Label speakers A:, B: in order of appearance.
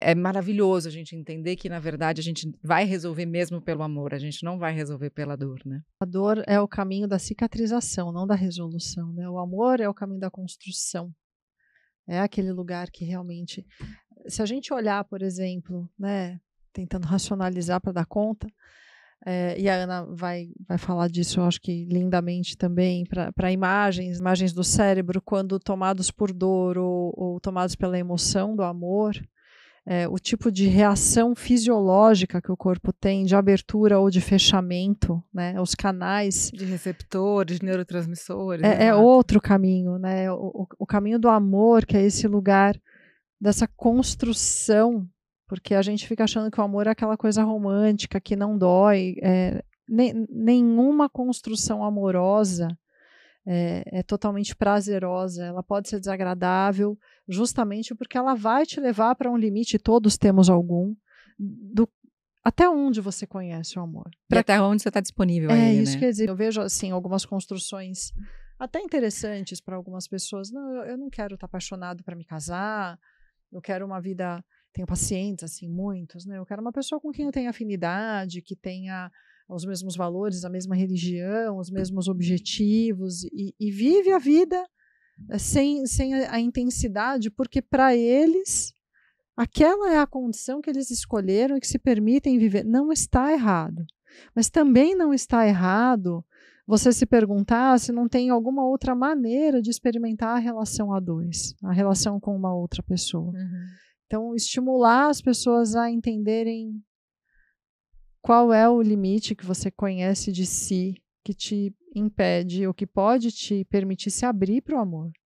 A: é maravilhoso a gente entender que, na verdade, a gente vai resolver mesmo pelo amor, a gente não vai resolver pela dor, né? A dor é o caminho da cicatrização, não da resolução, né? O amor é o caminho da construção. É aquele lugar que realmente. Se a gente olhar, por exemplo, né, tentando racionalizar para dar conta, é, e a Ana vai, vai falar disso, eu acho que lindamente também, para imagens, imagens do cérebro, quando tomados por dor ou, ou tomados pela emoção do amor, é, o tipo de reação fisiológica que o corpo tem de abertura ou de fechamento, né? Os canais de receptores, neurotransmissores. É, é outro caminho, né? O, o caminho do amor, que é esse lugar dessa construção, porque a gente fica achando que o amor é aquela coisa romântica que não dói. É, nem, nenhuma construção amorosa é, é, totalmente prazerosa, ela pode ser desagradável, justamente porque ela vai te levar para um limite, todos temos algum, do, até onde você conhece o amor. Pra... até onde você está disponível. É aí, isso né? dizer. Eu vejo assim algumas construções até interessantes para algumas pessoas. Não, eu, eu não quero estar tá apaixonado para me casar, eu quero uma vida. Tenho pacientes, assim, muitos, né? Eu quero uma pessoa com quem eu tenha afinidade, que tenha os mesmos valores, a mesma religião, os mesmos objetivos e, e vive a vida eh, sem, sem a, intensidade, porque para eles aquela é a condição que eles escolheram e que se permitem viver. Não está errado. Mas também não está errado você se perguntar se não tem alguma outra maneira de experimentar a relação a dois, a relação com uma outra pessoa. Uhum. Então, estimular as pessoas a entenderem qual é o limite que você conhece de si que te impede ou que pode te permitir se abrir para o amor.